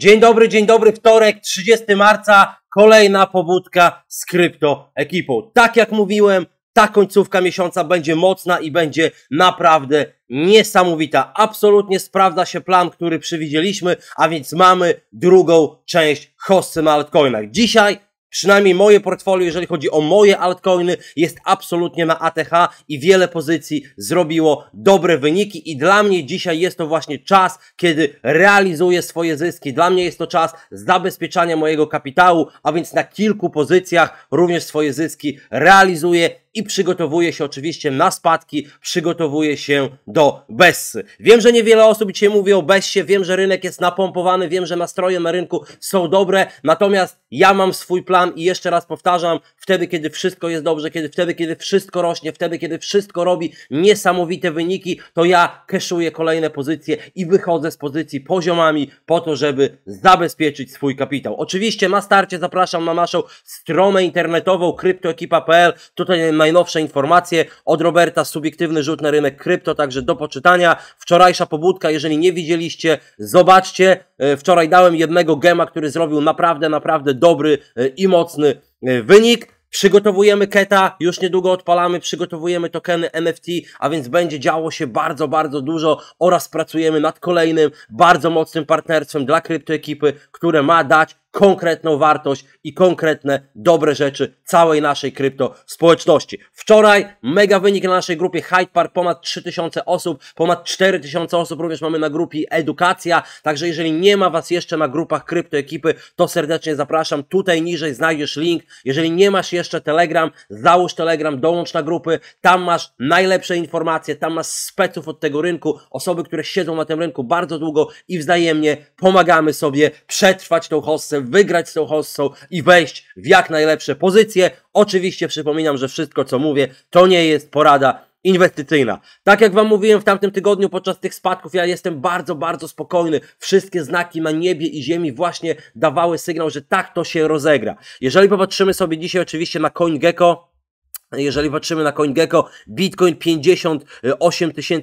Dzień dobry, dzień dobry, wtorek, 30 marca, kolejna pobudka z krypto ekipą. Tak jak mówiłem, ta końcówka miesiąca będzie mocna i będzie naprawdę niesamowita. Absolutnie sprawdza się plan, który przewidzieliśmy, a więc mamy drugą część hossy na altcoinach. Dzisiaj Przynajmniej moje portfolio, jeżeli chodzi o moje altcoiny, jest absolutnie na ATH i wiele pozycji zrobiło dobre wyniki i dla mnie dzisiaj jest to właśnie czas, kiedy realizuję swoje zyski. Dla mnie jest to czas zabezpieczania mojego kapitału, a więc na kilku pozycjach również swoje zyski realizuję i przygotowuje się oczywiście na spadki, przygotowuje się do Bessy. Wiem, że niewiele osób dzisiaj mówi o Bessie, wiem, że rynek jest napompowany, wiem, że nastroje na rynku są dobre, natomiast ja mam swój plan i jeszcze raz powtarzam, wtedy, kiedy wszystko jest dobrze, kiedy wtedy, kiedy wszystko rośnie, wtedy, kiedy wszystko robi niesamowite wyniki, to ja keszuję kolejne pozycje i wychodzę z pozycji poziomami po to, żeby zabezpieczyć swój kapitał. Oczywiście na starcie zapraszam na naszą stronę internetową kryptoekipa.pl. Tutaj najnowsze informacje od Roberta, subiektywny rzut na rynek krypto, także do poczytania. Wczorajsza pobudka, jeżeli nie widzieliście, zobaczcie. E, wczoraj dałem jednego gema, który zrobił naprawdę, naprawdę dobry e, i mocny e, wynik. Przygotowujemy Keta, już niedługo odpalamy, przygotowujemy tokeny NFT, a więc będzie działo się bardzo, bardzo dużo oraz pracujemy nad kolejnym bardzo mocnym partnerstwem dla kryptoekipy, które ma dać konkretną wartość i konkretne dobre rzeczy całej naszej krypto społeczności. Wczoraj mega wynik na naszej grupie Hyde Park, ponad 3000 osób, ponad 4000 osób również mamy na grupie Edukacja, także jeżeli nie ma Was jeszcze na grupach krypto ekipy, to serdecznie zapraszam, tutaj niżej znajdziesz link, jeżeli nie masz jeszcze Telegram, załóż Telegram, dołącz na grupy, tam masz najlepsze informacje, tam masz speców od tego rynku, osoby, które siedzą na tym rynku bardzo długo i wzajemnie pomagamy sobie przetrwać tą hossę wygrać z tą hossą i wejść w jak najlepsze pozycje. Oczywiście przypominam, że wszystko co mówię to nie jest porada inwestycyjna. Tak jak Wam mówiłem w tamtym tygodniu podczas tych spadków, ja jestem bardzo, bardzo spokojny. Wszystkie znaki na niebie i ziemi właśnie dawały sygnał, że tak to się rozegra. Jeżeli popatrzymy sobie dzisiaj oczywiście na CoinGecko, jeżeli patrzymy na CoinGecko, Bitcoin 58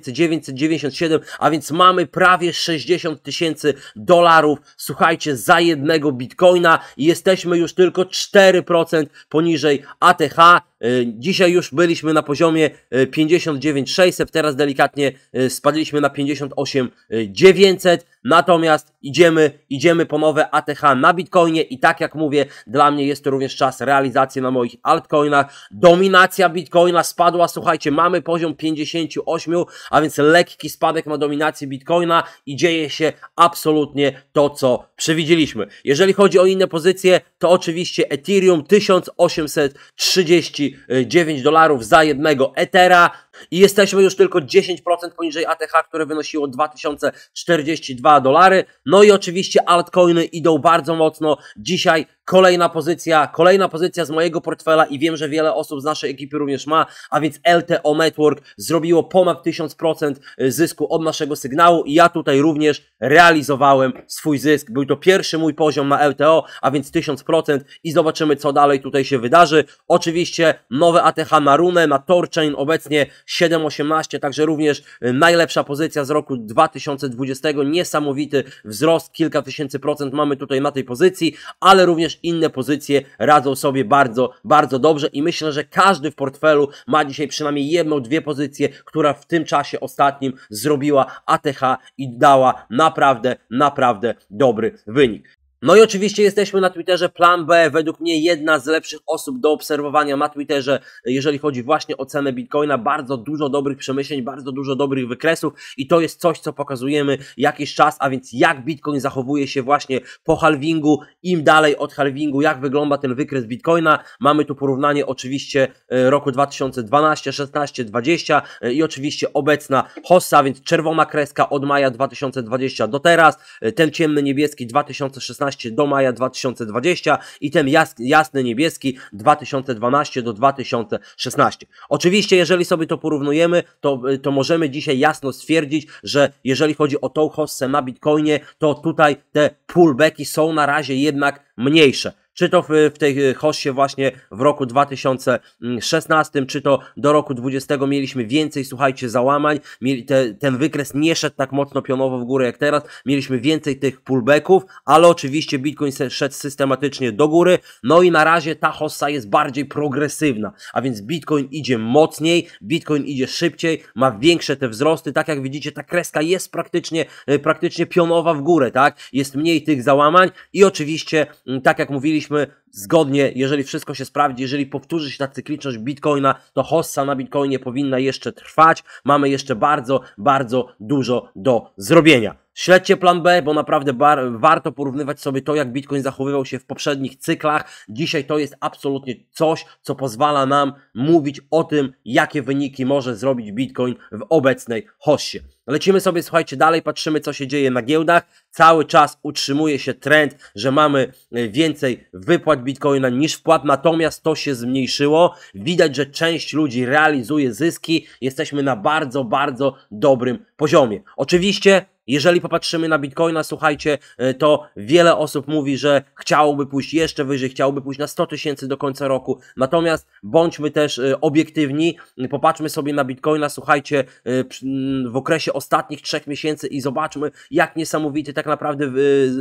997, y, a więc mamy prawie 60 tysięcy dolarów, słuchajcie, za jednego Bitcoina i jesteśmy już tylko 4% poniżej ATH, E, dzisiaj już byliśmy na poziomie 59,600, e, teraz delikatnie e, spadliśmy na 58,900, natomiast idziemy, idziemy po nowe ATH na Bitcoinie i tak jak mówię, dla mnie jest to również czas realizacji na moich altcoinach. Dominacja Bitcoina spadła, słuchajcie, mamy poziom 58, a więc lekki spadek na dominacji Bitcoina i dzieje się absolutnie to, co przewidzieliśmy. Jeżeli chodzi o inne pozycje, to oczywiście Ethereum 1830 9 dolarów za jednego etera, i jesteśmy już tylko 10% poniżej ATH, które wynosiło 2042 dolary. No i oczywiście altcoiny idą bardzo mocno. Dzisiaj kolejna pozycja, kolejna pozycja z mojego portfela i wiem, że wiele osób z naszej ekipy również ma, a więc LTO Network zrobiło ponad 1000% y, zysku od naszego sygnału i ja tutaj również realizowałem swój zysk. Był to pierwszy mój poziom na LTO, a więc 1000% i zobaczymy co dalej tutaj się wydarzy. Oczywiście nowe ATH na runę, na Torchain obecnie 7,18, także również y, najlepsza pozycja z roku 2020, niesamowity wzrost, kilka tysięcy procent mamy tutaj na tej pozycji, ale również inne pozycje radzą sobie bardzo, bardzo dobrze i myślę, że każdy w portfelu ma dzisiaj przynajmniej jedną, dwie pozycje, która w tym czasie ostatnim zrobiła ATH i dała naprawdę, naprawdę dobry wynik. No i oczywiście jesteśmy na Twitterze Plan B, według mnie jedna z lepszych osób do obserwowania na Twitterze, jeżeli chodzi właśnie o cenę Bitcoina. Bardzo dużo dobrych przemyśleń, bardzo dużo dobrych wykresów i to jest coś, co pokazujemy jakiś czas, a więc jak Bitcoin zachowuje się właśnie po halvingu, im dalej od halvingu, jak wygląda ten wykres Bitcoina. Mamy tu porównanie oczywiście e, roku 2012, 16, 20 i oczywiście obecna hossa, więc czerwona kreska od maja 2020 do teraz, e, ten ciemny niebieski 2016 do maja 2020 i ten jasny, jasny niebieski 2012 do 2016. Oczywiście, jeżeli sobie to porównujemy, to, y, to możemy dzisiaj jasno stwierdzić, że jeżeli chodzi o tą hossę na Bitcoinie, to tutaj te pullbacki są na razie jednak mniejsze czy to w, w tej e, hoście właśnie w roku 2016, czy to do roku 2020 mieliśmy więcej, słuchajcie, załamań, mieli te, ten wykres nie szedł tak mocno pionowo w górę jak teraz, mieliśmy więcej tych pullbacków, ale oczywiście Bitcoin szedł systematycznie do góry, no i na razie ta hossa jest bardziej progresywna, a więc Bitcoin idzie mocniej, Bitcoin idzie szybciej, ma większe te wzrosty, tak jak widzicie, ta kreska jest praktycznie, e, praktycznie pionowa w górę, tak, jest mniej tych załamań i oczywiście, tak jak mówiliśmy, mówiliśmy zgodnie, jeżeli wszystko się sprawdzi, jeżeli powtórzy się ta cykliczność Bitcoina, to hossa na Bitcoinie powinna jeszcze trwać. Mamy jeszcze bardzo, bardzo dużo do zrobienia. Śledźcie plan B, bo naprawdę bar, warto porównywać sobie to, jak Bitcoin zachowywał się w poprzednich cyklach. Dzisiaj to jest absolutnie coś, co pozwala nam mówić o tym, jakie wyniki może zrobić Bitcoin w obecnej hoście. Lecimy sobie, słuchajcie, dalej, patrzymy, co się dzieje na giełdach. Cały czas utrzymuje się trend, że mamy e, więcej wypłat bitcoina niż wpłat, natomiast to się zmniejszyło. Widać, że część ludzi realizuje zyski. Jesteśmy na bardzo, bardzo dobrym poziomie. Oczywiście jeżeli popatrzymy na Bitcoina, słuchajcie, e, to wiele osób mówi, że chciałoby pójść jeszcze wyżej, chciałoby pójść na 100 tysięcy do końca roku. Natomiast bądźmy też e, obiektywni, popatrzmy sobie na Bitcoina, słuchajcie, e, w okresie ostatnich trzech miesięcy i zobaczmy, jak niesamowity tak naprawdę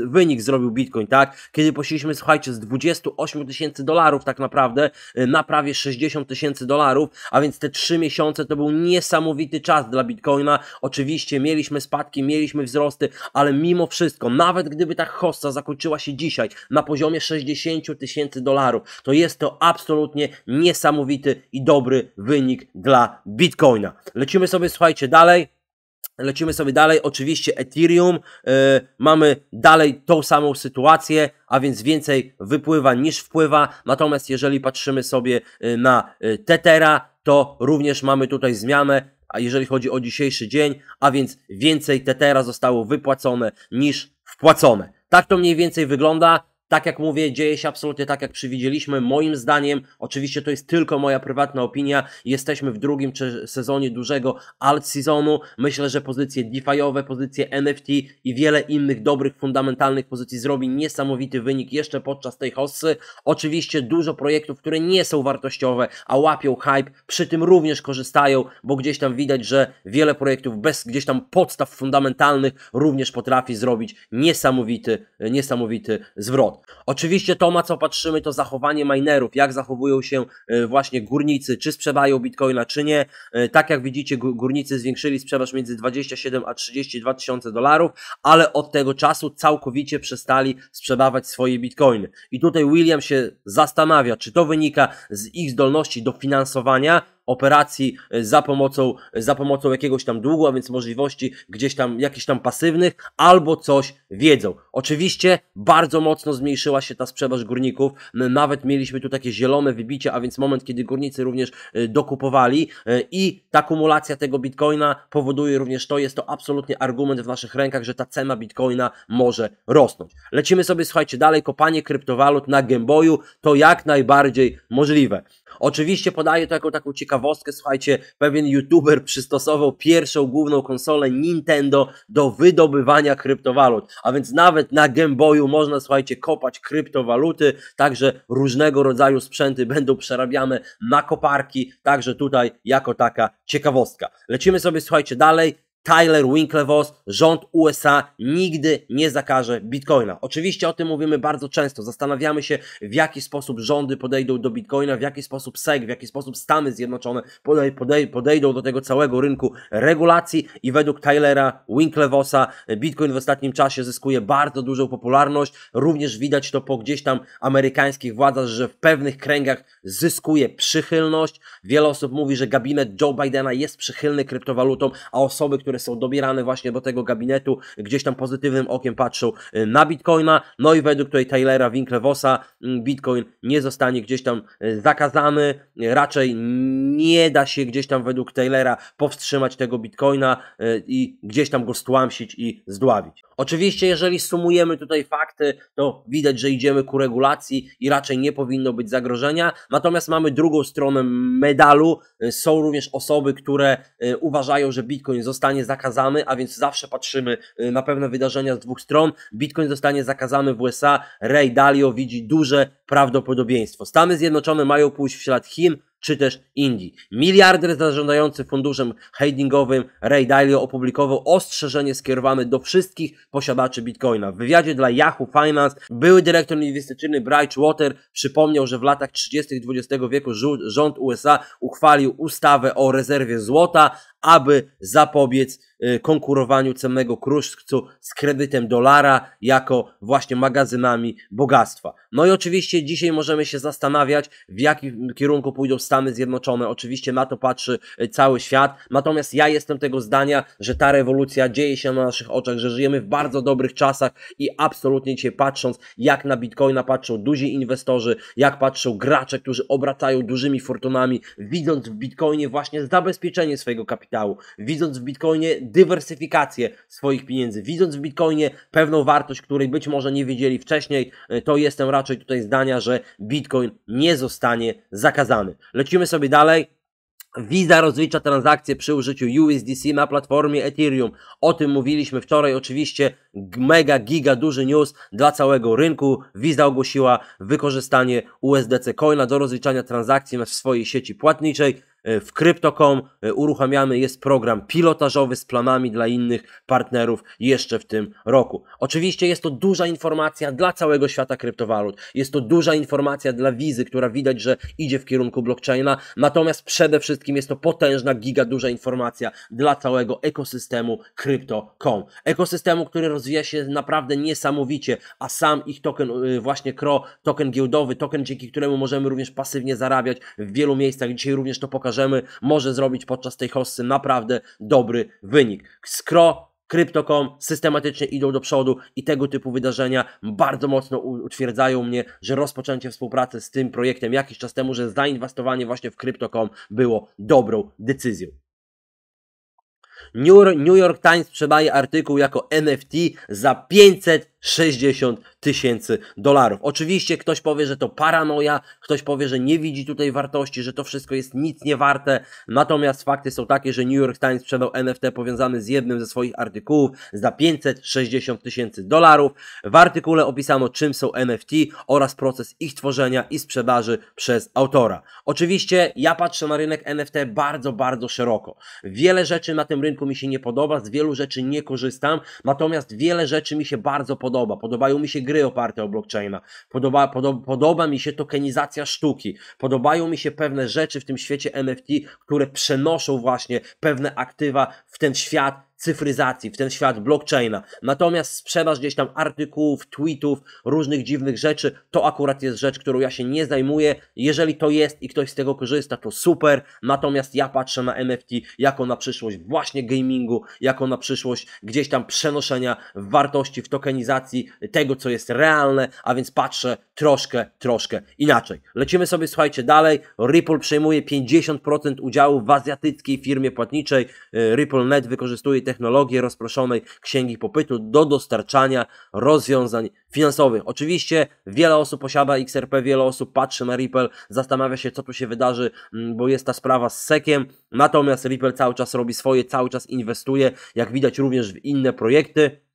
wynik zrobił Bitcoin, tak? Kiedy poszliśmy, słuchajcie, z 28 tysięcy dolarów tak naprawdę na prawie 60 tysięcy dolarów, a więc te trzy miesiące to był niesamowity czas dla Bitcoina. Oczywiście mieliśmy spadki, mieliśmy mieliśmy wzrosty, ale mimo wszystko, nawet gdyby ta hossa zakończyła się dzisiaj na poziomie 60 tysięcy dolarów, to jest to absolutnie niesamowity i dobry wynik dla Bitcoina. Lecimy sobie, słuchajcie, dalej. Lecimy sobie dalej, oczywiście Ethereum, yy, mamy dalej tą samą sytuację, a więc więcej wypływa niż wpływa, natomiast jeżeli patrzymy sobie e, na e, Tethera, to również mamy tutaj zmianę, a jeżeli chodzi o dzisiejszy dzień, a więc więcej Tetera zostało wypłacone niż wpłacone. Tak to mniej więcej wygląda. Tak jak mówię, dzieje się absolutnie tak, jak przewidzieliśmy. Moim zdaniem, oczywiście to jest tylko moja prywatna opinia, jesteśmy w drugim sezonie dużego alt sezonu. Myślę, że pozycje DeFi'owe, pozycje NFT i wiele innych dobrych, fundamentalnych pozycji zrobi niesamowity wynik jeszcze podczas tej hossy. Oczywiście dużo projektów, które nie są wartościowe, a łapią hype, przy tym również korzystają, bo gdzieś tam widać, że wiele projektów bez gdzieś tam podstaw fundamentalnych również potrafi zrobić niesamowity, niesamowity zwrot. Oczywiście to, na co patrzymy, to zachowanie minerów, jak zachowują się e, właśnie górnicy, czy sprzedają bitcoina, czy nie. E, tak jak widzicie, górnicy zwiększyli sprzedaż między 27 a 32 tysiące dolarów, ale od tego czasu całkowicie przestali sprzedawać swoje bitcoiny. I tutaj William się zastanawia, czy to wynika z ich zdolności do finansowania, operacji e, za pomocą, e, za pomocą jakiegoś tam długu, a więc możliwości gdzieś tam jakichś tam pasywnych, albo coś wiedzą. Oczywiście bardzo mocno zmniejszyła się ta sprzedaż górników, nawet mieliśmy tu takie zielone wybicie, a więc moment, kiedy górnicy również e, dokupowali i ta kumulacja tego bitcoina powoduje również to, jest to absolutnie argument w naszych rękach, że ta cena bitcoina może rosnąć. Lecimy sobie, słuchajcie, dalej, kopanie kryptowalut na gęboju to jak najbardziej możliwe. Oczywiście podaję to jako taką ciekawostkę, słuchajcie, pewien youtuber przystosował pierwszą główną konsolę Nintendo do wydobywania kryptowalut, a więc nawet na Game Boyu można, słuchajcie, kopać kryptowaluty, także różnego rodzaju sprzęty będą przerabiane na koparki, także tutaj jako taka ciekawostka. Lecimy sobie, słuchajcie, dalej. Tyler Winklevoss, rząd USA nigdy nie zakaże Bitcoina. Oczywiście o tym mówimy bardzo często. Zastanawiamy się, w jaki sposób rządy podejdą do Bitcoina, w jaki sposób SEC, w jaki sposób Stany Zjednoczone podej podej podejdą do tego całego rynku regulacji i według Tylera Winklevossa Bitcoin w ostatnim czasie zyskuje bardzo dużą popularność. Również widać to po gdzieś tam amerykańskich władzach, że w pewnych kręgach zyskuje przychylność. Wiele osób mówi, że gabinet Joe Bidena jest przychylny kryptowalutom, a osoby, które które są dobierane właśnie do tego gabinetu, gdzieś tam pozytywnym okiem patrzą y, na Bitcoina, no i według tutaj Taylora Winklevossa mm, Bitcoin nie zostanie gdzieś tam y, zakazany, raczej nie da się gdzieś tam według Taylora powstrzymać tego Bitcoina y, i gdzieś tam go stłamsić i zdławić. Oczywiście, jeżeli sumujemy tutaj fakty, to widać, że idziemy ku regulacji i raczej nie powinno być zagrożenia. Natomiast mamy drugą stronę medalu. Y, są również osoby, które y, uważają, że Bitcoin zostanie zakazany, a więc zawsze patrzymy y, na pewne wydarzenia z dwóch stron. Bitcoin zostanie zakazany w USA. Ray Dalio widzi duże prawdopodobieństwo. Stany Zjednoczone mają pójść w ślad Chin czy też Indii. Miliarder zarządzający funduszem hedgingowym Ray Dalio opublikował ostrzeżenie skierowane do wszystkich posiadaczy bitcoina. W wywiadzie dla Yahoo Finance były dyrektor inwestycyjny Bright Water przypomniał, że w latach 30. XX wieku rząd USA uchwalił ustawę o rezerwie złota, aby zapobiec y, konkurowaniu cennego kruszcu z kredytem dolara jako właśnie magazynami bogactwa. No i oczywiście dzisiaj możemy się zastanawiać, w jakim kierunku pójdą Stany Zjednoczone. Oczywiście na to patrzy y, cały świat. Natomiast ja jestem tego zdania, że ta rewolucja dzieje się na naszych oczach, że żyjemy w bardzo dobrych czasach i absolutnie dzisiaj patrząc, jak na Bitcoina patrzą duzi inwestorzy, jak patrzą gracze, którzy obracają dużymi fortunami, widząc w Bitcoinie właśnie zabezpieczenie swojego kapitału kapitału, widząc w Bitcoinie dywersyfikację swoich pieniędzy, widząc w Bitcoinie pewną wartość, której być może nie wiedzieli wcześniej, e, to jestem raczej tutaj zdania, że Bitcoin nie zostanie zakazany. Lecimy sobie dalej. Visa rozlicza transakcje przy użyciu USDC na platformie Ethereum. O tym mówiliśmy wczoraj. Oczywiście mega, giga, duży news dla całego rynku. Visa ogłosiła wykorzystanie USDC Coina do rozliczania transakcji w swojej sieci płatniczej. E, w Crypto.com e, uruchamiamy, jest program pilotażowy z planami dla innych partnerów jeszcze w tym roku. Oczywiście jest to duża informacja dla całego świata kryptowalut. Jest to duża informacja dla wizy, która widać, że idzie w kierunku blockchaina. Natomiast przede wszystkim jest to potężna, giga duża informacja dla całego ekosystemu Crypto.com. Ekosystemu, który rozwija się naprawdę niesamowicie, a sam ich token, e, właśnie CRO, token giełdowy, token dzięki któremu możemy również pasywnie zarabiać w wielu miejscach. Dzisiaj również to pokażę pokażemy, może zrobić podczas tej hossy naprawdę dobry wynik. Skro Crypto.com systematycznie idą do przodu i tego typu wydarzenia bardzo mocno utwierdzają mnie, że rozpoczęcie współpracy z tym projektem jakiś czas temu, że zainwestowanie właśnie w Crypto.com było dobrą decyzją. New York Times sprzedaje artykuł jako NFT za 500 60 tysięcy dolarów. Oczywiście ktoś powie, że to paranoja, ktoś powie, że nie widzi tutaj wartości, że to wszystko jest nic nie warte. Natomiast fakty są takie, że New York Times sprzedał NFT powiązany z jednym ze swoich artykułów za 560 tysięcy dolarów. W artykule opisano, czym są NFT oraz proces ich tworzenia i sprzedaży przez autora. Oczywiście ja patrzę na rynek NFT bardzo, bardzo szeroko. Wiele rzeczy na tym rynku mi się nie podoba, z wielu rzeczy nie korzystam, natomiast wiele rzeczy mi się bardzo podoba podoba. Podobają mi się gry oparte o blockchaina. Podoba, podo, podoba mi się tokenizacja sztuki. Podobają mi się pewne rzeczy w tym świecie NFT, które przenoszą właśnie pewne aktywa w ten świat cyfryzacji, w ten świat blockchaina. Natomiast sprzedaż gdzieś tam artykułów, tweetów, różnych dziwnych rzeczy, to akurat jest rzecz, którą ja się nie zajmuję. Jeżeli to jest i ktoś z tego korzysta, to super. Natomiast ja patrzę na NFT jako na przyszłość właśnie gamingu, jako na przyszłość gdzieś tam przenoszenia wartości w tokenizacji tego, co jest realne, a więc patrzę troszkę, troszkę inaczej. Lecimy sobie, słuchajcie, dalej. Ripple przejmuje 50% udziału w azjatyckiej firmie płatniczej. Ripple Net wykorzystuje technologię rozproszonej księgi popytu do dostarczania rozwiązań finansowych. Oczywiście wiele osób posiada XRP, wiele osób patrzy na Ripple, zastanawia się, co tu się wydarzy, mm, bo jest ta sprawa z sekiem. Natomiast Ripple cały czas robi swoje, cały czas inwestuje, jak widać również w inne projekty.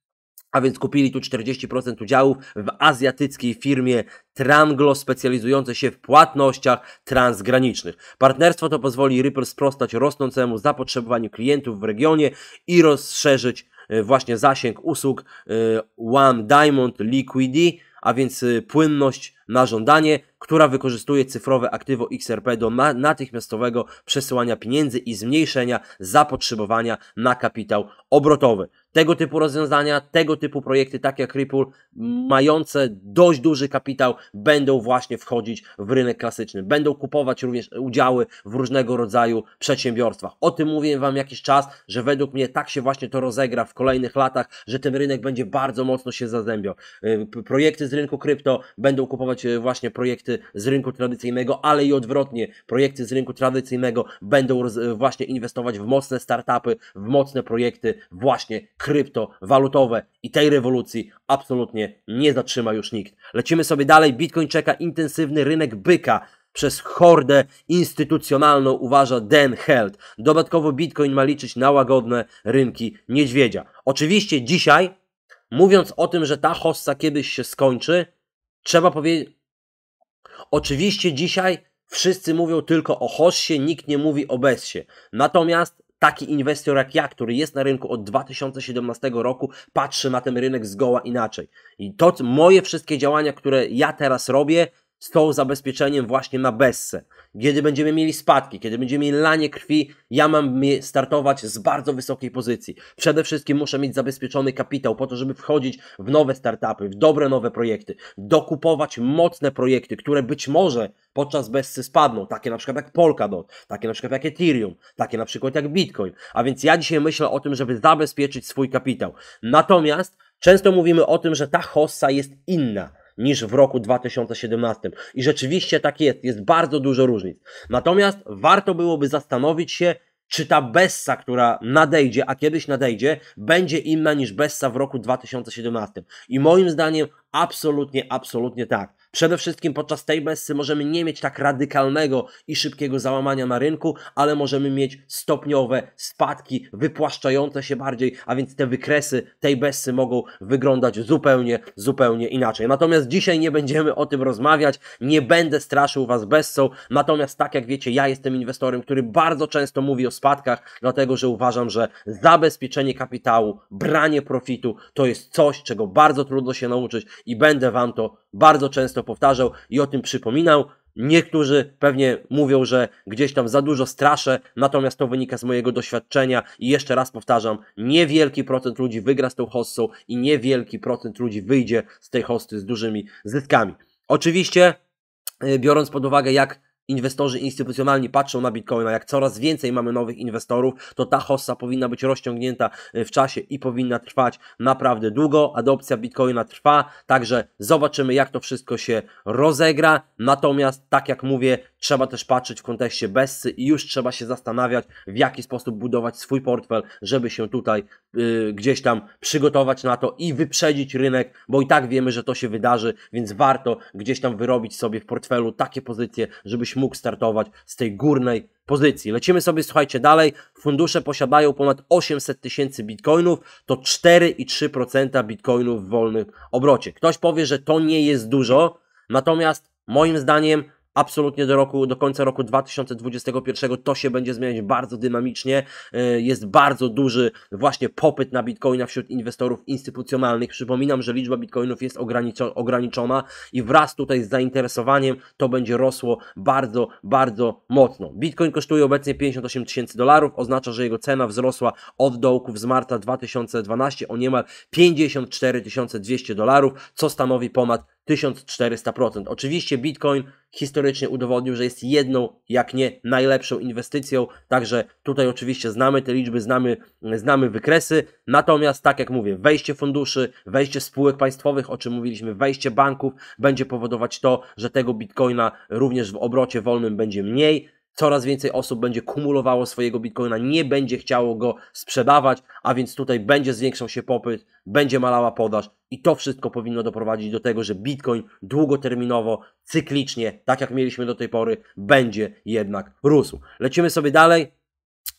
A więc kupili tu 40% udziałów w azjatyckiej firmie Tranglo specjalizującej się w płatnościach transgranicznych. Partnerstwo to pozwoli Ripple sprostać rosnącemu zapotrzebowaniu klientów w regionie i rozszerzyć e, właśnie zasięg usług e, One Diamond Liquidity, a więc e, płynność na żądanie, która wykorzystuje cyfrowe aktywo XRP do natychmiastowego przesyłania pieniędzy i zmniejszenia zapotrzebowania na kapitał obrotowy. Tego typu rozwiązania, tego typu projekty, tak jak Ripple, mające dość duży kapitał, będą właśnie wchodzić w rynek klasyczny. Będą kupować również udziały w różnego rodzaju przedsiębiorstwach. O tym mówiłem Wam jakiś czas, że według mnie tak się właśnie to rozegra w kolejnych latach, że ten rynek będzie bardzo mocno się zazębiał. Y, projekty z rynku krypto będą kupować E, właśnie projekty z rynku tradycyjnego, ale i odwrotnie, projekty z rynku tradycyjnego będą e, właśnie inwestować w mocne startupy, w mocne projekty właśnie kryptowalutowe i tej rewolucji absolutnie nie zatrzyma już nikt. Lecimy sobie dalej, Bitcoin czeka intensywny rynek byka przez hordę instytucjonalną, uważa Dan Held. Dodatkowo Bitcoin ma liczyć na łagodne rynki niedźwiedzia. Oczywiście dzisiaj, mówiąc o tym, że ta hossa kiedyś się skończy, Trzeba powiedzieć. Oczywiście dzisiaj wszyscy mówią tylko o hossie, nikt nie mówi o bezsie. Natomiast taki inwestor jak ja, który jest na rynku od 2017 roku, patrzy na ten rynek zgoła inaczej. I to moje wszystkie działania, które ja teraz robię, z tą zabezpieczeniem właśnie na bessę. Kiedy będziemy mieli spadki, kiedy będziemy mieli lanie krwi, ja mam startować z bardzo wysokiej pozycji. Przede wszystkim muszę mieć zabezpieczony kapitał po to, żeby wchodzić w nowe startupy, w dobre nowe projekty, dokupować mocne projekty, które być może podczas bessy spadną, takie na przykład jak Polkadot, takie na przykład jak Ethereum, takie na przykład jak Bitcoin. A więc ja dzisiaj myślę o tym, żeby zabezpieczyć swój kapitał. Natomiast często mówimy o tym, że ta hossa jest inna niż w roku 2017. I rzeczywiście tak jest, jest bardzo dużo różnic. Natomiast warto byłoby zastanowić się, czy ta Bessa, która nadejdzie, a kiedyś nadejdzie, będzie inna niż Bessa w roku 2017. I moim zdaniem absolutnie, absolutnie tak. Przede wszystkim podczas tej messy możemy nie mieć tak radykalnego i szybkiego załamania na rynku, ale możemy mieć stopniowe spadki wypłaszczające się bardziej, a więc te wykresy tej messy mogą wyglądać zupełnie, zupełnie inaczej. Natomiast dzisiaj nie będziemy o tym rozmawiać, nie będę straszył Was bessą, natomiast tak jak wiecie, ja jestem inwestorem, który bardzo często mówi o spadkach, dlatego że uważam, że zabezpieczenie kapitału, branie profitu to jest coś, czego bardzo trudno się nauczyć i będę Wam to bardzo często często powtarzał i o tym przypominał. Niektórzy pewnie mówią, że gdzieś tam za dużo straszę, natomiast to wynika z mojego doświadczenia i jeszcze raz powtarzam, niewielki procent ludzi wygra z tą hostą i niewielki procent ludzi wyjdzie z tej hosty z dużymi zyskami. Oczywiście, y, biorąc pod uwagę jak inwestorzy instytucjonalni patrzą na Bitcoina, jak coraz więcej mamy nowych inwestorów, to ta hossa powinna być rozciągnięta y, w czasie i powinna trwać naprawdę długo. Adopcja Bitcoina trwa, także zobaczymy, jak to wszystko się rozegra. Natomiast, tak jak mówię, Trzeba też patrzeć w kontekście Bessy i już trzeba się zastanawiać, w jaki sposób budować swój portfel, żeby się tutaj y, gdzieś tam przygotować na to i wyprzedzić rynek, bo i tak wiemy, że to się wydarzy, więc warto gdzieś tam wyrobić sobie w portfelu takie pozycje, żebyś mógł startować z tej górnej pozycji. Lecimy sobie, słuchajcie, dalej. Fundusze posiadają ponad 800 tysięcy bitcoinów, to 4,3% bitcoinów w wolnym obrocie. Ktoś powie, że to nie jest dużo, natomiast moim zdaniem absolutnie do roku, do końca roku 2021 to się będzie zmieniać bardzo dynamicznie. E, jest bardzo duży właśnie popyt na bitcoina wśród inwestorów instytucjonalnych. Przypominam, że liczba bitcoinów jest ograniczona i wraz tutaj z zainteresowaniem to będzie rosło bardzo, bardzo mocno. Bitcoin kosztuje obecnie 58 tysięcy dolarów, oznacza, że jego cena wzrosła od dołków z marca 2012 o niemal 54 200 dolarów, co stanowi ponad 1400%. Oczywiście Bitcoin historycznie udowodnił, że jest jedną, jak nie najlepszą inwestycją, także tutaj oczywiście znamy te liczby, znamy, znamy wykresy, natomiast tak jak mówię, wejście funduszy, wejście spółek państwowych, o czym mówiliśmy, wejście banków będzie powodować to, że tego Bitcoina również w obrocie wolnym będzie mniej, coraz więcej osób będzie kumulowało swojego bitcoina, nie będzie chciało go sprzedawać, a więc tutaj będzie zwiększał się popyt, będzie malała podaż i to wszystko powinno doprowadzić do tego, że bitcoin długoterminowo, cyklicznie, tak jak mieliśmy do tej pory, będzie jednak rósł. Lecimy sobie dalej.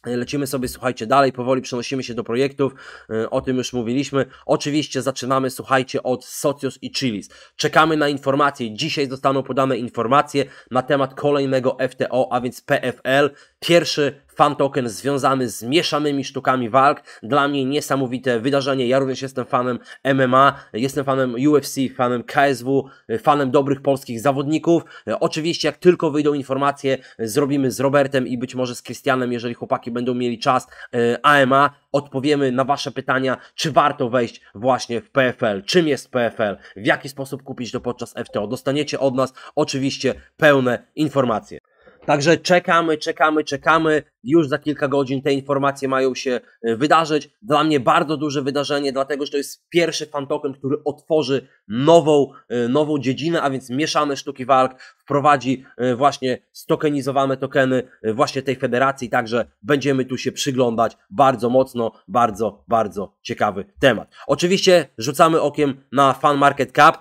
Lecimy sobie, słuchajcie, dalej, powoli przenosimy się do projektów, e, o tym już mówiliśmy. Oczywiście zaczynamy, słuchajcie, od Socios i Chilis. Czekamy na informacje, dzisiaj zostaną podane informacje na temat kolejnego FTO, a więc PFL. Pierwszy fan token związany z mieszanymi sztukami walk. Dla mnie niesamowite wydarzenie. Ja również jestem fanem MMA, jestem fanem UFC, fanem KSW, fanem dobrych polskich zawodników. Oczywiście, jak tylko wyjdą informacje, zrobimy z Robertem i być może z Krystianem, jeżeli chłopaki będą mieli czas, AMA, e, odpowiemy na Wasze pytania, czy warto wejść właśnie w PFL, czym jest PFL, w jaki sposób kupić to podczas FTO. Dostaniecie od nas oczywiście pełne informacje. Także czekamy, czekamy, czekamy. Już za kilka godzin te informacje mają się e, wydarzyć. Dla mnie bardzo duże wydarzenie, dlatego że to jest pierwszy fantoken, który otworzy nową, e, nową dziedzinę, a więc mieszane sztuki walk, wprowadzi e, właśnie stokenizowane tokeny właśnie tej federacji, także będziemy tu się przyglądać bardzo mocno, bardzo, bardzo ciekawy temat. Oczywiście rzucamy okiem na Fan Market Cup,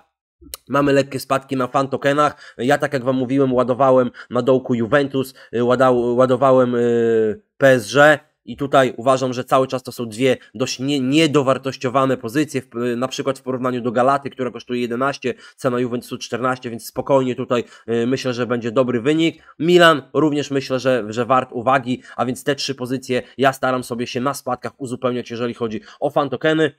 Mamy lekkie spadki na fan tokenach. Ja, tak jak Wam mówiłem, ładowałem na dołku Juventus, y, ładał, ładowałem y, PSG. I tutaj uważam, że cały czas to są dwie dość nie, niedowartościowane pozycje, w, y, na przykład w porównaniu do Galaty, która kosztuje 11, cena Juventusu 14, więc spokojnie tutaj y, myślę, że będzie dobry wynik. Milan również myślę, że, że wart uwagi, a więc te trzy pozycje ja staram sobie się na spadkach uzupełniać, jeżeli chodzi o fan tokeny.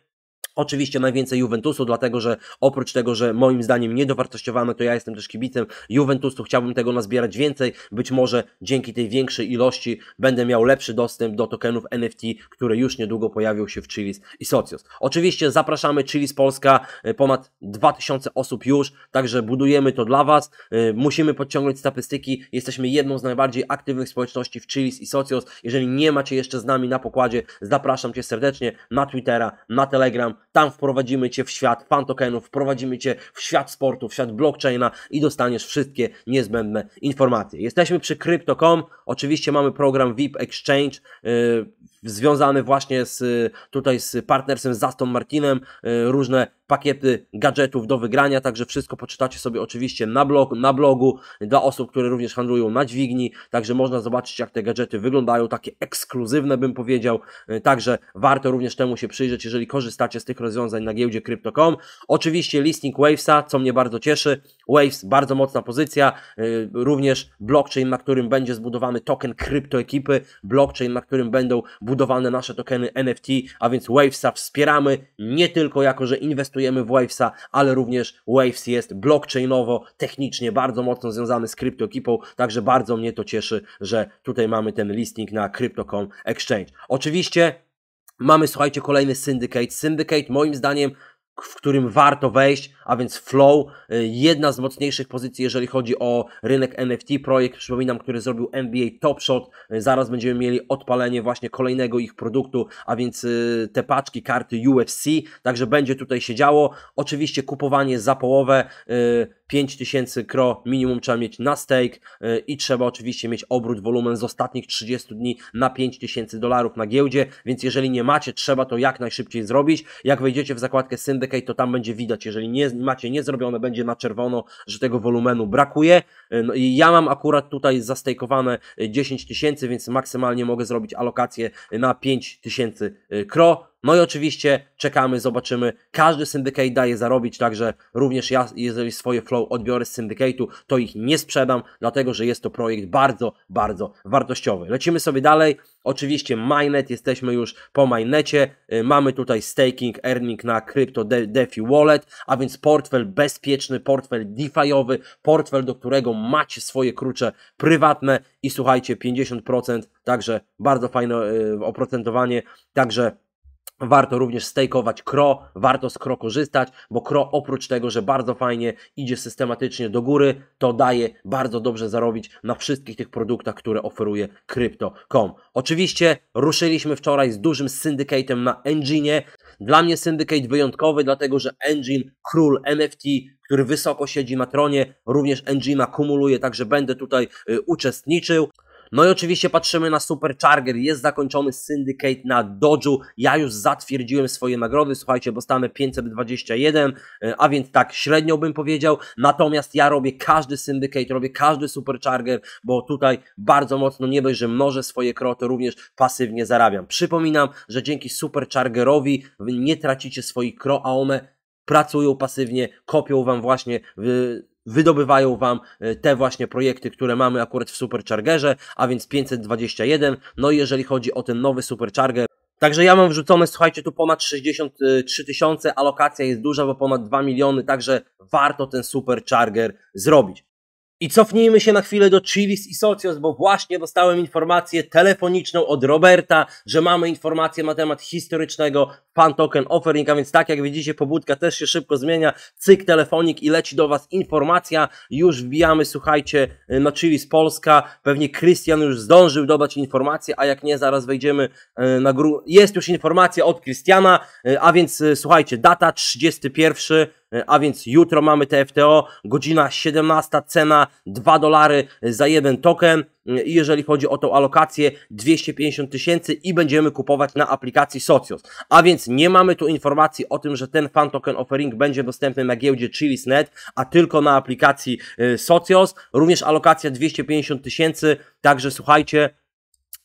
Oczywiście najwięcej Juventusu, dlatego że oprócz tego, że moim zdaniem niedowartościowane, to ja jestem też kibicem Juventusu, chciałbym tego nazbierać więcej. Być może dzięki tej większej ilości będę miał lepszy dostęp do tokenów NFT, które już niedługo pojawią się w Chilis i Socios. Oczywiście zapraszamy Chilis Polska, e, ponad 2000 osób już, także budujemy to dla Was. E, musimy podciągnąć statystyki. Jesteśmy jedną z najbardziej aktywnych społeczności w Chilis i Socios. Jeżeli nie macie jeszcze z nami na pokładzie, zapraszam Cię serdecznie na Twittera, na Telegram, tam wprowadzimy Cię w świat fan tokenów, wprowadzimy Cię w świat sportu, w świat blockchaina i dostaniesz wszystkie niezbędne informacje. Jesteśmy przy Crypto.com, oczywiście mamy program VIP Exchange, y, związany właśnie z, tutaj z partnersem z Aston Martinem, y, różne pakiety gadżetów do wygrania, także wszystko poczytacie sobie oczywiście na, blogu na blogu dla osób, które również handlują na dźwigni, także można zobaczyć jak te gadżety wyglądają, takie ekskluzywne bym powiedział, y, także warto również temu się przyjrzeć, jeżeli korzystacie z tych rozwiązań na giełdzie Crypto.com. Oczywiście listing Wavesa, co mnie bardzo cieszy, Waves bardzo mocna pozycja, y, również blockchain, na którym będzie zbudowany token kryptoekipy, blockchain, na którym będą budowane budowane nasze tokeny NFT, a więc Wavesa wspieramy nie tylko jako, że inwestujemy w Wavesa, ale również Waves jest blockchainowo, technicznie bardzo mocno związany z kryptokipą, także bardzo mnie to cieszy, że tutaj mamy ten listing na Crypto.com Exchange. Oczywiście Mamy, słuchajcie, kolejny Syndicate. Syndicate moim zdaniem w którym warto wejść, a więc Flow, y, jedna z mocniejszych pozycji, jeżeli chodzi o rynek NFT. Projekt, przypominam, który zrobił NBA Top Shot. Y, zaraz będziemy mieli odpalenie właśnie kolejnego ich produktu, a więc y, te paczki karty UFC, także będzie tutaj się działo. Oczywiście kupowanie za połowę, 5000 kro minimum trzeba mieć na stake i trzeba oczywiście mieć obrót, wolumen z ostatnich 30 dni na 5000 dolarów na giełdzie, więc jeżeli nie macie, trzeba to jak najszybciej zrobić. Jak wejdziecie w zakładkę Syndra, decay, to tam będzie widać, jeżeli nie macie będzie na czerwono, że tego wolumenu brakuje. No i ja mam akurat tutaj zastejkowane 10 e, tysięcy, więc maksymalnie mogę zrobić alokację na 5 tysięcy e, kro. No i oczywiście czekamy, zobaczymy. Każdy syndicate daje zarobić, także również ja, jeżeli swoje flow odbiorę z syndykatu to ich nie sprzedam, dlatego że jest to projekt bardzo, bardzo wartościowy. Lecimy sobie dalej. Oczywiście Mainnet, jesteśmy już po Mainnecie. Y, mamy tutaj staking, earning na Crypto DeFi Wallet, a więc portfel bezpieczny, portfel DeFi'owy, portfel, do którego macie swoje klucze prywatne i słuchajcie, 50%, także bardzo fajne y, oprocentowanie, także Warto również stejkować Kro, warto z Kro korzystać, bo Kro oprócz tego, że bardzo fajnie idzie systematycznie do góry, to daje bardzo dobrze zarobić na wszystkich tych produktach, które oferuje Crypto.com. Oczywiście ruszyliśmy wczoraj z dużym syndykatem na Engine. Dla mnie syndykat wyjątkowy, dlatego że Engine, król NFT, który wysoko siedzi na tronie, również Engine akumuluje, także będę tutaj y, uczestniczył. No i oczywiście patrzymy na Supercharger, jest zakończony Syndicate na Dodge'u, ja już zatwierdziłem swoje nagrody, słuchajcie, bo stamy 521, e, a więc tak średnio bym powiedział, natomiast ja robię każdy Syndicate, robię każdy Supercharger, bo tutaj bardzo mocno nie dość, że mnożę swoje kroty, również pasywnie zarabiam. Przypominam, że dzięki Superchargerowi nie tracicie swoich kro, a one pracują pasywnie, kopią Wam właśnie w wydobywają Wam e, te właśnie projekty, które mamy akurat w Superchargerze, a więc 521. No i jeżeli chodzi o ten nowy Supercharger, Także ja mam wrzucone, słuchajcie, tu ponad 63 tysiące, alokacja jest duża, bo ponad 2 miliony, także warto ten supercharger zrobić. I cofnijmy się na chwilę do Chivis i Socios, bo właśnie dostałem informację telefoniczną od Roberta, że mamy informację na temat historycznego Pan Token Offering, a więc tak jak widzicie, pobudka też się szybko zmienia, cyk telefonik i leci do Was informacja, już wbijamy, słuchajcie, na Chivis Polska, pewnie Krystian już zdążył dodać informację, a jak nie, zaraz wejdziemy e, na gru... Jest już informacja od Krystiana, e, a więc e, słuchajcie, data 31 E, a więc jutro mamy TFTO, godzina 17, cena 2 dolary za jeden token. E, I jeżeli chodzi o tą alokację 250 tysięcy i będziemy kupować na aplikacji Socios. A więc nie mamy tu informacji o tym, że ten fan token offering będzie dostępny na giełdzie Chilis.net, a tylko na aplikacji e, Socios. Również alokacja 250 tysięcy, także słuchajcie,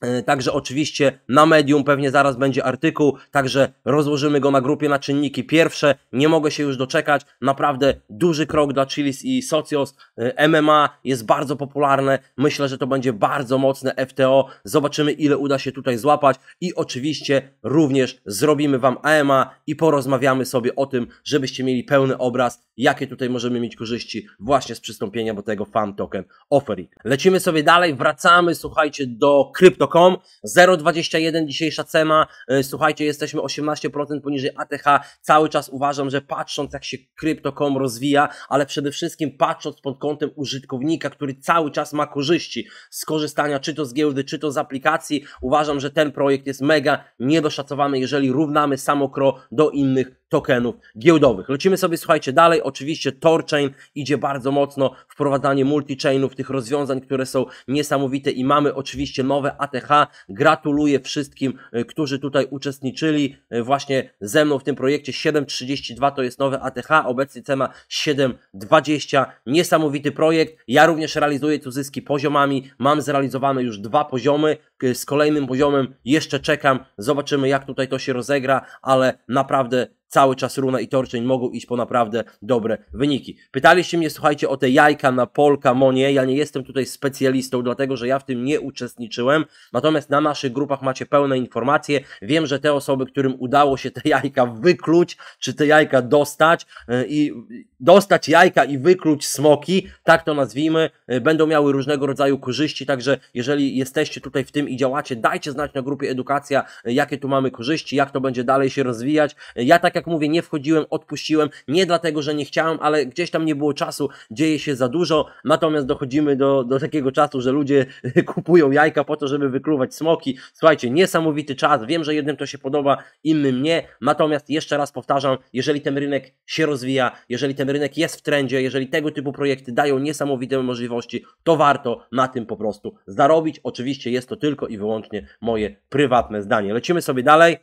E, także oczywiście na medium pewnie zaraz będzie artykuł, także rozłożymy go na grupie na czynniki pierwsze. Nie mogę się już doczekać. Naprawdę duży krok dla Chilis i Socios. E, MMA jest bardzo popularne. Myślę, że to będzie bardzo mocne FTO. Zobaczymy ile uda się tutaj złapać i oczywiście również zrobimy Wam AMA i porozmawiamy sobie o tym, żebyście mieli pełny obraz, jakie tutaj możemy mieć korzyści właśnie z przystąpienia do tego Fan Token Offering. Lecimy sobie dalej, wracamy słuchajcie do krypto 0,21 dzisiejsza cena. Słuchajcie, jesteśmy 18% poniżej ATH. Cały czas uważam, że patrząc jak się Crypto.com rozwija, ale przede wszystkim patrząc pod kątem użytkownika, który cały czas ma korzyści z korzystania czy to z giełdy, czy to z aplikacji, uważam, że ten projekt jest mega niedoszacowany, jeżeli równamy samokro do innych tokenów giełdowych. Lecimy sobie, słuchajcie, dalej. Oczywiście Torchain idzie bardzo mocno, wprowadzanie multichainów, tych rozwiązań, które są niesamowite i mamy oczywiście nowe ATH. Gratuluję wszystkim, y, którzy tutaj uczestniczyli y, właśnie ze mną w tym projekcie. 7.32 to jest nowe ATH, obecnie cena 7.20. Niesamowity projekt. Ja również realizuję tu zyski poziomami. Mam zrealizowane już dwa poziomy. Y, z kolejnym poziomem. Jeszcze czekam, zobaczymy jak tutaj to się rozegra, ale naprawdę cały czas Runa i Torczeń mogą iść po naprawdę dobre wyniki. Pytaliście mnie, słuchajcie, o te jajka na Polka Monie. Ja nie jestem tutaj specjalistą, dlatego że ja w tym nie uczestniczyłem. Natomiast na naszych grupach macie pełne informacje. Wiem, że te osoby, którym udało się te jajka wykluć, czy te jajka dostać y, i dostać jajka i wykluć smoki, tak to nazwijmy, y, będą miały różnego rodzaju korzyści. Także jeżeli jesteście tutaj w tym i działacie, dajcie znać na grupie Edukacja, jakie tu mamy korzyści, jak to będzie dalej się rozwijać. Ja tak jak mówię, nie wchodziłem, odpuściłem, nie dlatego, że nie chciałem, ale gdzieś tam nie było czasu, dzieje się za dużo, natomiast dochodzimy do, do takiego czasu, że ludzie kupują jajka po to, żeby wykluwać smoki. Słuchajcie, niesamowity czas, wiem, że jednym to się podoba, innym nie, natomiast jeszcze raz powtarzam, jeżeli ten rynek się rozwija, jeżeli ten rynek jest w trendzie, jeżeli tego typu projekty dają niesamowite możliwości, to warto na tym po prostu zarobić. Oczywiście jest to tylko tylko i wyłącznie moje prywatne zdanie. Lecimy sobie dalej.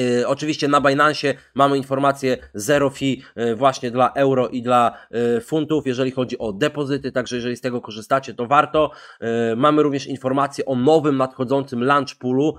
Y, oczywiście na Binance mamy informację zero fi y, właśnie dla euro i dla y, funtów, jeżeli chodzi o depozyty, także jeżeli z tego korzystacie, to warto. Mamy również informację o nowym nadchodzącym launch poolu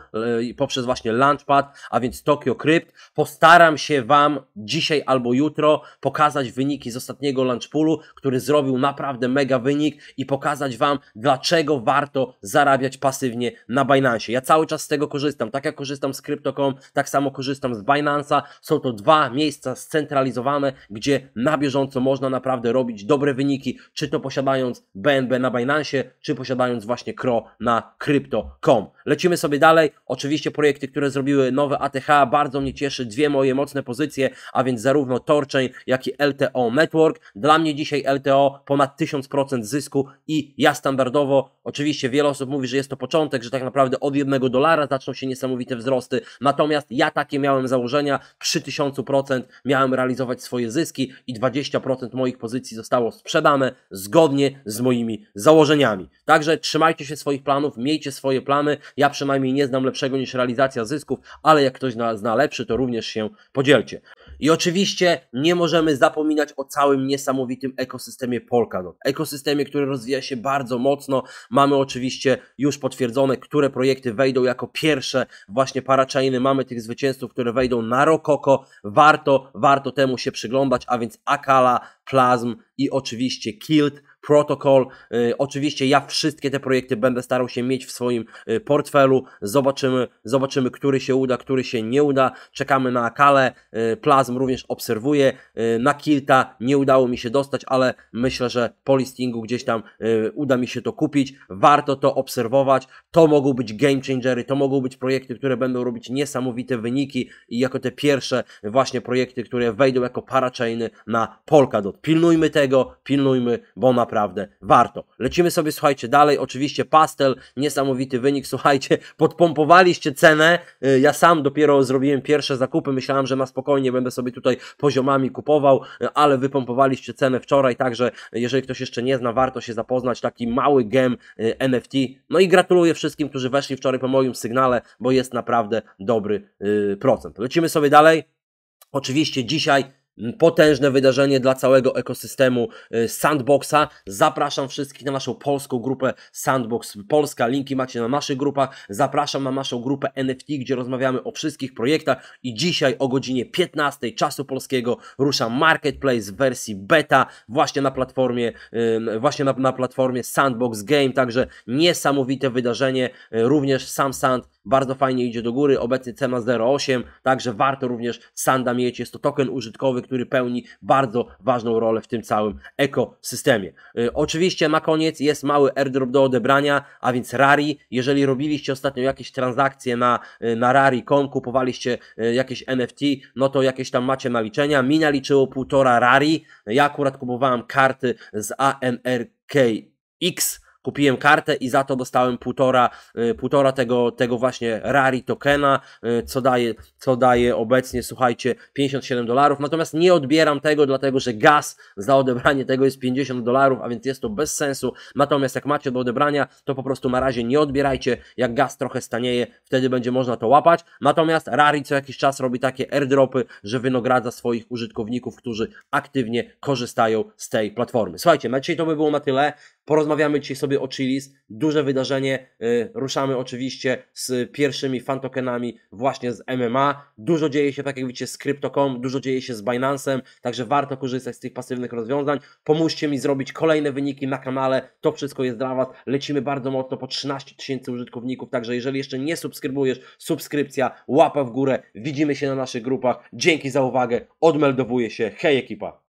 poprzez właśnie Launchpad, a więc Tokyo Crypt. Postaram się Wam dzisiaj albo jutro pokazać wyniki z ostatniego launch poolu, który zrobił naprawdę mega wynik i pokazać Wam, dlaczego warto zarabiać pasywnie na Binance. Ja cały czas z tego korzystam, tak jak korzystam z Crypto.com, tak samo samo korzystam z Binance'a. Są to dwa miejsca scentralizowane, gdzie na bieżąco można naprawdę robić dobre wyniki, czy to posiadając BNB na Binance, czy posiadając właśnie Kro na Crypto.com. Lecimy sobie dalej. Oczywiście projekty, które zrobiły nowe ATH, bardzo mnie cieszy. Dwie moje mocne pozycje, a więc zarówno Torchain, jak i LTO Network. Dla mnie dzisiaj LTO ponad 1000% zysku i ja standardowo, oczywiście wiele osób mówi, że jest to początek, że tak naprawdę od jednego dolara zaczną się niesamowite wzrosty. Natomiast ja takie miałem założenia, przy 1000% miałem realizować swoje zyski i 20% moich pozycji zostało sprzedane zgodnie z moimi założeniami. Także trzymajcie się swoich planów, miejcie swoje plany. Ja przynajmniej nie znam lepszego niż realizacja zysków, ale jak ktoś zna lepszy, to również się podzielcie. I oczywiście nie możemy zapominać o całym niesamowitym ekosystemie Polkadot. No. Ekosystemie, który rozwija się bardzo mocno. Mamy oczywiście już potwierdzone, które projekty wejdą jako pierwsze właśnie parachainy. Mamy tych zwycięzców, które wejdą na Rokoko. Warto, warto temu się przyglądać, a więc Akala, Plasm i oczywiście Kilt. Protocol. Y, oczywiście ja wszystkie te projekty będę starał się mieć w swoim y, portfelu. Zobaczymy, zobaczymy, który się uda, który się nie uda. Czekamy na Akale. Y, Plazm również obserwuję. Na Kilta nie udało mi się dostać, ale myślę, że po listingu gdzieś tam uda mi się to kupić. Warto to obserwować. To mogą być game changery, to mogą być projekty, które będą robić niesamowite wyniki i jako te pierwsze właśnie projekty, które wejdą jako parachainy na Polkadot. Pilnujmy tego, pilnujmy, bo naprawdę naprawdę warto. Lecimy sobie, słuchajcie, dalej. Oczywiście pastel, niesamowity wynik, słuchajcie, podpompowaliście cenę. Y, ja sam dopiero zrobiłem pierwsze zakupy, myślałem, że na spokojnie będę sobie tutaj poziomami kupował, y, ale wypompowaliście cenę wczoraj, także y, jeżeli ktoś jeszcze nie zna, warto się zapoznać, taki mały gem NFT. No i gratuluję wszystkim, którzy weszli wczoraj po moim sygnale, bo jest naprawdę dobry procent. Lecimy sobie dalej. Oczywiście dzisiaj potężne wydarzenie dla całego ekosystemu y, Sandboxa. Zapraszam wszystkich na naszą polską grupę Sandbox Polska. Linki macie na naszych grupach. Zapraszam na naszą grupę NFT, gdzie rozmawiamy o wszystkich projektach i dzisiaj o godzinie 15 czasu polskiego rusza Marketplace w wersji beta właśnie na platformie właśnie na, na platformie Sandbox Game, także niesamowite wydarzenie. Y, również sam Sand bardzo fajnie idzie do góry, obecnie cena 0,8, także warto również Sanda mieć, jest to token użytkowy, który pełni bardzo ważną rolę w tym całym ekosystemie. Y, oczywiście na koniec jest mały airdrop do odebrania, a więc Rari, jeżeli robiliście ostatnio jakieś transakcje na, y, na Rari.com, kupowaliście y, jakieś NFT, no to jakieś tam macie naliczenia, mi naliczyło półtora Rari, ja akurat kupowałem karty z ANRKX, Kupiłem kartę i za to dostałem półtora, y, półtora tego, tego właśnie Rari tokena, y, co daje, co daje obecnie, słuchajcie, 57 dolarów. Natomiast nie odbieram tego, dlatego że gaz za odebranie tego jest 50 dolarów, a więc jest to bez sensu. Natomiast jak macie do odebrania, to po prostu na razie nie odbierajcie. Jak gaz trochę stanieje, wtedy będzie można to łapać. Natomiast Rari co jakiś czas robi takie airdropy, że wynagradza swoich użytkowników, którzy aktywnie korzystają z tej platformy. Słuchajcie, na dzisiaj to by było na tyle. Porozmawiamy dzisiaj sobie o Chilis. Duże wydarzenie. Y, ruszamy oczywiście z pierwszymi fantokenami właśnie z MMA. Dużo dzieje się, tak jak widzicie, z Crypto.com, dużo dzieje się z Binance'em, także warto korzystać z tych pasywnych rozwiązań. Pomóżcie mi zrobić kolejne wyniki na kanale. To wszystko jest dla Was. Lecimy bardzo mocno po 13 tysięcy użytkowników, także jeżeli jeszcze nie subskrybujesz, subskrypcja, łapa w górę. Widzimy się na naszych grupach. Dzięki za uwagę. Odmeldowuję się. Hej ekipa!